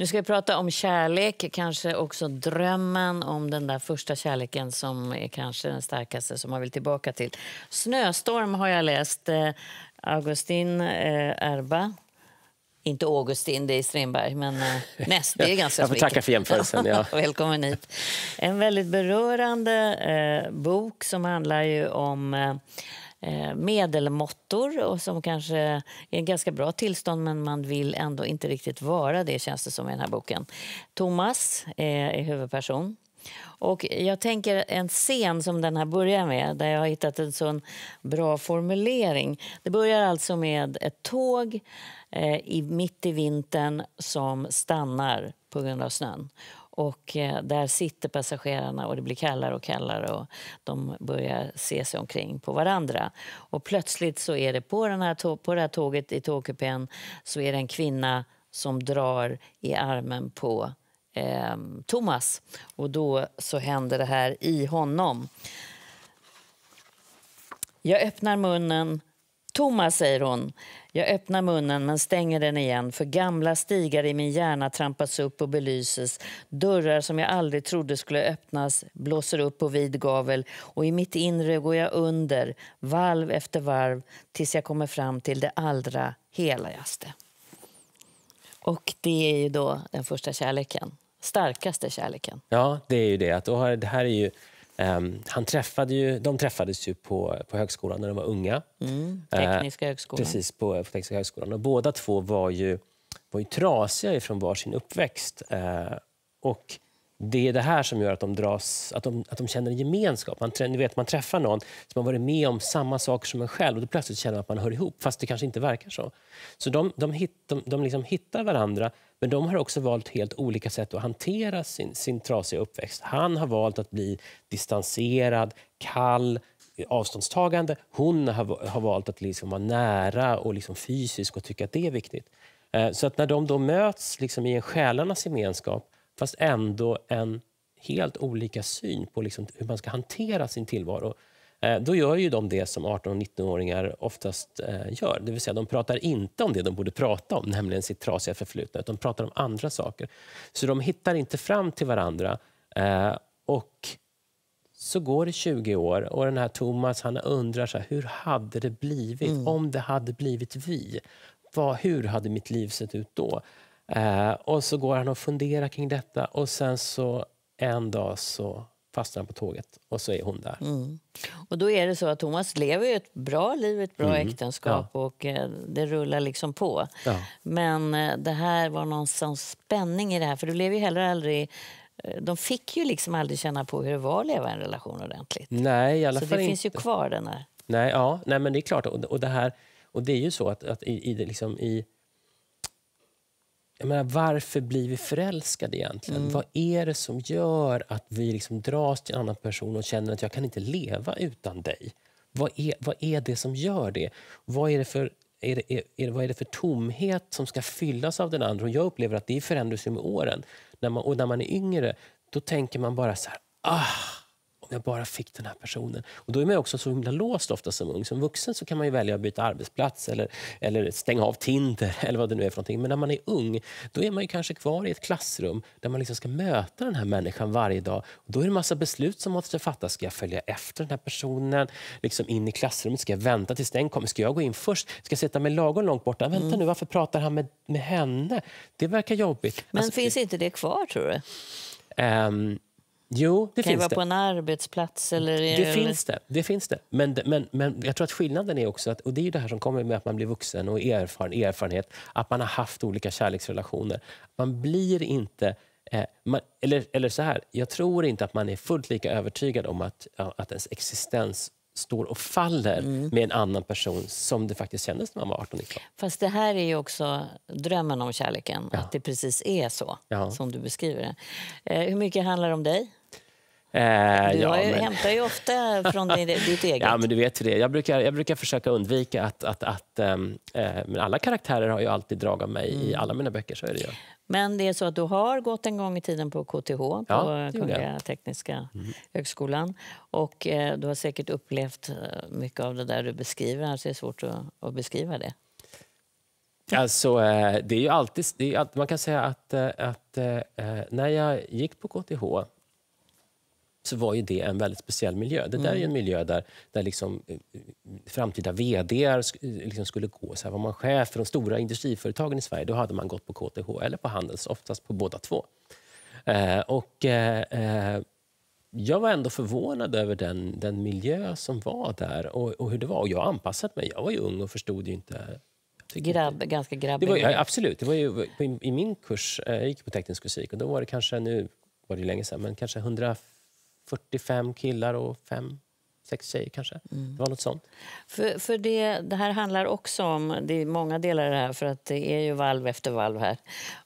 Nu ska vi prata om kärlek, kanske också drömmen om den där första kärleken som är kanske den starkaste som man vill tillbaka till. Snöstorm har jag läst. Eh, Augustin eh, Erba. Inte Augustin, det är Strindberg, men näst. Eh, det är ganska jag får tacka för jämförelsen. Ja. Välkommen hit. En väldigt berörande bok som handlar ju om Eh, medelmåttor och som kanske är i ganska bra tillstånd men man vill ändå inte riktigt vara det, känns det som i den här boken. Thomas eh, är huvudperson. Och jag tänker en scen som den här börjar med, där jag har hittat en sån bra formulering. Det börjar alltså med ett tåg eh, mitt i vintern som stannar på grund av snön. Och eh, där sitter passagerarna och det blir kallare och kallare och de börjar se sig omkring på varandra. Och plötsligt så är det på, den här på det här tåget i tågkupén så är det en kvinna som drar i armen på eh, Thomas. Och då så händer det här i honom. Jag öppnar munnen Thomas, säger hon. Jag öppnar munnen men stänger den igen för gamla stigar i min hjärna trampas upp och belyses. Dörrar som jag aldrig trodde skulle öppnas blåser upp på vid gavel och i mitt inre går jag under, valv efter varv tills jag kommer fram till det allra heligaste. Och det är ju då den första kärleken, starkaste kärleken. Ja, det är ju det. det här är ju Ehm, han träffade ju, de träffades ju på, på högskolan när de var unga. Mm, eh, tekniska högskolan. Precis, på, på, Tekniska högskolan. Och båda två var ju, var ju trasiga från var sin uppväxt. Eh, och det är det här som gör att de, dras, att de, att de känner en gemenskap. Man, ni vet, man träffar någon som har varit med om samma saker som en själv och då plötsligt känner man att man hör ihop, fast det kanske inte verkar så. Så de, de, hit, de, de liksom hittar varandra men de har också valt helt olika sätt att hantera sin, sin trasiga uppväxt. Han har valt att bli distanserad, kall, avståndstagande. Hon har, har valt att liksom vara nära och liksom fysisk och tycka att det är viktigt. Eh, så att när de då möts liksom i en själarnas gemenskap fast ändå en helt olika syn på liksom hur man ska hantera sin tillvaro Eh, då gör ju de det som 18 och 19-åringar oftast eh, gör. Det vill säga De pratar inte om det de borde prata om, nämligen sitt trasiga förflutna. Utan de pratar om andra saker. Så de hittar inte fram till varandra. Eh, och så går det 20 år och den här Thomas han undrar så här, hur hade det blivit mm. om det hade blivit vi? Vad, hur hade mitt liv sett ut då? och så går han och funderar kring detta och sen så en dag så fastnar han på tåget och så är hon där. Mm. Och då är det så att Thomas lever ett bra liv, ett bra mm. äktenskap ja. och eh, det rullar liksom på. Ja. Men eh, det här var någon spänning i det här för det blev ju heller aldrig eh, de fick ju liksom aldrig känna på hur det var att leva i en relation ordentligt. Nej, i alla så fall det inte. finns ju kvar den här. Nej, ja, nej, men det är klart. Och, och, det, här, och det är ju så att, att i, i, liksom, i jag menar, varför blir vi förälskade egentligen? Mm. Vad är det som gör att vi liksom dras till en annan person och känner att jag kan inte leva utan dig? Vad är, vad är det som gör det? Vad är det för är det, är, är, vad är det för tomhet som ska fyllas av den andra? Och jag upplever att det förändras med åren. När man, och när man är yngre då tänker man bara så här, ah, om jag bara fick den här personen. Och Då är man också så himla låst ofta som ung. Som vuxen så kan man ju välja att byta arbetsplats eller, eller stänga av Tinder eller vad det nu är för någonting. Men när man är ung, då är man ju kanske kvar i ett klassrum där man liksom ska möta den här människan varje dag. Och då är det en massa beslut som måste fattas. Ska jag följa efter den här personen liksom in i klassrummet? Ska jag vänta tills den kommer? Ska jag gå in först? Ska jag sätta mig lagom långt borta? Ah, vänta mm. nu, varför pratar han med, med henne? Det verkar jobbigt. Men alltså, finns inte det kvar tror du? Um, Jo, det kan finns det. på en arbetsplats? Eller det, det finns det. det finns det. Men, men, men jag tror att skillnaden är också, att, och det är ju det här som kommer med att man blir vuxen och erfaren, erfarenhet, att man har haft olika kärleksrelationer. Man blir inte... Eh, man, eller, eller så här, jag tror inte att man är fullt lika övertygad om att, att ens existens står och faller mm. med en annan person som det faktiskt kändes när man var 18-19. Fast det här är ju också drömmen om kärleken, ja. att det precis är så ja. som du beskriver det. Eh, hur mycket handlar det om dig? Eh, du ja, men... hämtar ju ofta från ditt eget. Ja, men du vet det Jag brukar, jag brukar försöka undvika att... att, att ähm, men alla karaktärer har ju alltid drag av mig mm. i alla mina böcker. så är det ju. Men det är så att du har gått en gång i tiden på KTH, på ja, Kungliga Tekniska mm. högskolan. Och eh, du har säkert upplevt eh, mycket av det där du beskriver, annars alltså är det svårt att, att beskriva det. Alltså, eh, det är ju alltid, är man kan säga att, att, när jag gick på KTH så var ju det en väldigt speciell miljö. Det där mm. är en miljö där, där liksom, eh, eh, framtida vd eh, liksom skulle gå. Så här, var man chef för de stora industriföretagen i Sverige då hade man gått på KTH eller på Handels, oftast på båda två. Eh, och, eh, jag var ändå förvånad över den, den miljö som var där och, och hur det var. Och jag anpassade mig. Jag var ju ung och förstod ju inte Grabb, ganska grabbig. Det var, absolut. Det var ju, i, min kurs, jag gick på teknisk fysik, och då var det kanske, nu var det länge sedan, men kanske 150 45 killar och fem sex tjejer kanske. Mm. Det var något sånt. För, för det, det, här handlar också om, det är många delar i det här för att det är ju valv efter valv här.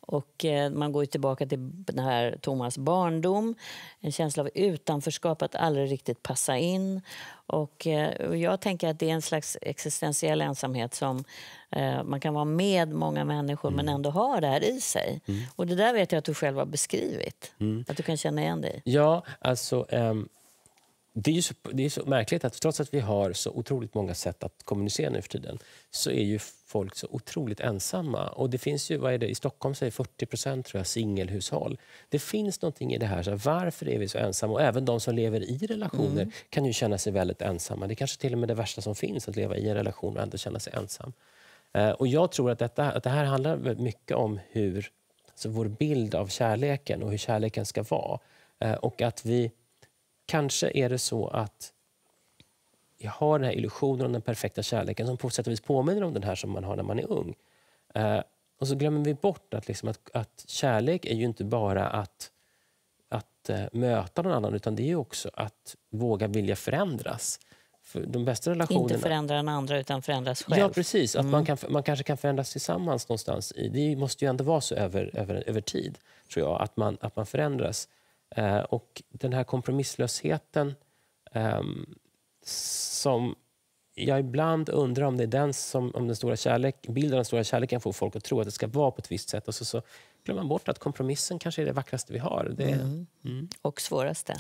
Och eh, man går tillbaka till den här Thomas barndom, en känsla av utanförskap, att aldrig riktigt passa in. Och, eh, och jag tänker att det är en slags existentiell ensamhet som eh, man kan vara med många människor mm. men ändå ha det här i sig. Mm. Och det där vet jag att du själv har beskrivit, mm. att du kan känna igen dig Ja, alltså ehm, det är, ju så, det är så märkligt att trots att vi har så otroligt många sätt att kommunicera nu för tiden så är ju folk så otroligt ensamma. Och det finns ju, vad är det, I Stockholm så är 40 procent singelhushåll. Det finns någonting i det här. Så varför är vi så ensamma? Och även de som lever i relationer mm. kan ju känna sig väldigt ensamma. Det är kanske till och med det värsta som finns, att leva i en relation och ändå känna sig ensam. Eh, och Jag tror att, detta, att det här handlar mycket om hur alltså vår bild av kärleken och hur kärleken ska vara. Eh, och att vi Kanske är det så att jag har den här illusionen om den perfekta kärleken som på sätt och vis påminner om den här som man har när man är ung. Eh, och så glömmer vi bort att, liksom, att, att, kärlek är ju inte bara att, att eh, möta någon annan utan det är också att våga vilja förändras. För de bästa relationerna... Inte förändra den andra, utan förändras själv. Ja, precis. Att mm. man, kan, man kanske kan förändras tillsammans någonstans. I, det måste ju ändå vara så över, över, över tid, tror jag, att man, att man förändras. Eh, och den här kompromisslösheten ehm, som jag ibland undrar om det är den som om den stora kärlek, bilden av den stora kärleken får folk att tro att det ska vara på ett visst sätt. Och så, så glömmer man bort att kompromissen kanske är det vackraste vi har. Det, mm. Mm. Och svåraste.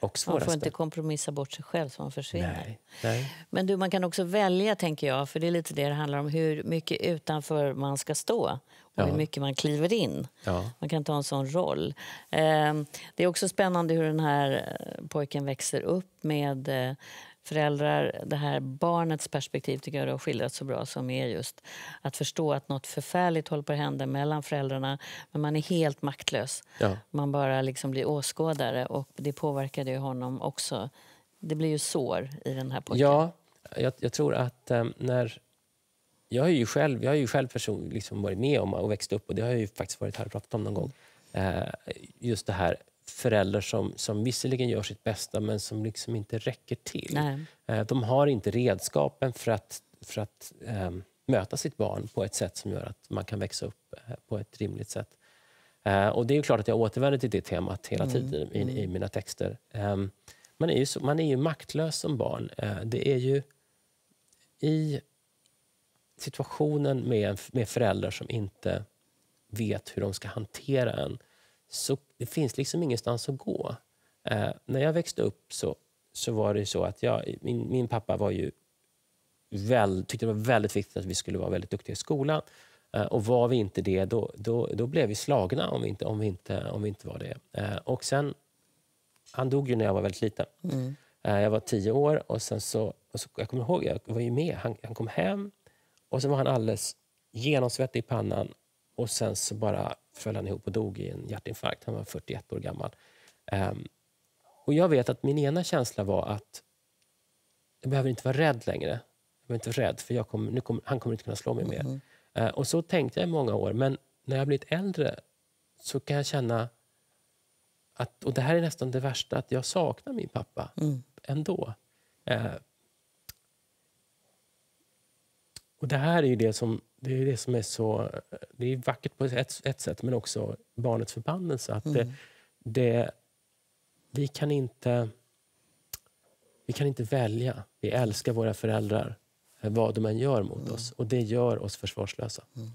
Och svåraste. Man får inte kompromissa bort sig själv så man försvinner. Nej, nej. Men du, man kan också välja, tänker jag, för det är lite det det handlar om, hur mycket utanför man ska stå och ja. hur mycket man kliver in. Ja. Man kan ta en sån roll. Eh, det är också spännande hur den här eh, pojken växer upp med eh, föräldrar, det här barnets perspektiv tycker jag du har skildrat så bra som är just att förstå att något förfärligt håller på att hända mellan föräldrarna men man är helt maktlös. Ja. Man bara liksom blir åskådare och det påverkade ju honom också. Det blir ju sår i den här pojken. Ja, jag, jag tror att äm, ehm, när jag har ju själv, jag har ju själv person, liksom varit med om och växt upp och det har jag ju faktiskt varit här och pratat om någon gång. Äh, just det här förälder som, som visserligen gör sitt bästa men som liksom inte räcker till. Nej. Eh, de har inte redskapen för att, för att um, möta sitt barn på ett sätt som gör att man kan växa upp eh, på ett rimligt sätt. Uh, och Det är klart att jag återvänder till det temat hela mm. tiden i, i, mm. mina texter. Um, man, är ju så, man är ju maktlös som barn. Uh, det är ju i situationen med, med föräldrar som inte vet hur de ska hantera en så det finns liksom ingenstans att gå. Eh, när jag växte upp så, så var det så att jag, min, min pappa var ju väl, tyckte det var väldigt viktigt att vi skulle vara väldigt duktiga i skolan. Eh, och var vi inte det, då, då, då blev vi slagna om vi inte, om vi inte, om vi inte var det. Eh, och sen, han dog ju när jag var väldigt liten. Mm. Eh, jag var tio år och sen så, och så, jag kommer ihåg, jag var ju med. Han, han kom hem och så var han alldeles genomsvettig i pannan och sen så bara föll han ihop och dog i en hjärtinfarkt. Han var 41 år gammal. Um, och jag vet att min ena känsla var att jag behöver inte vara rädd längre. Jag behöver inte vara rädd, för kommer, kommer, han kommer inte kunna slå mig mer. Uh, och så tänkte jag i många år, men när jag blivit äldre så kan jag känna att, och det här är nästan det värsta, att jag saknar min pappa mm. ändå. Uh, och det här är ju det som det är det som är så... Det är vackert på ett, ett sätt, men också barnets förbannelse. Att mm. det, det, vi, kan inte, vi kan inte välja. Vi älskar våra föräldrar vad de än gör mot mm. oss. Och Det gör oss försvarslösa. Mm.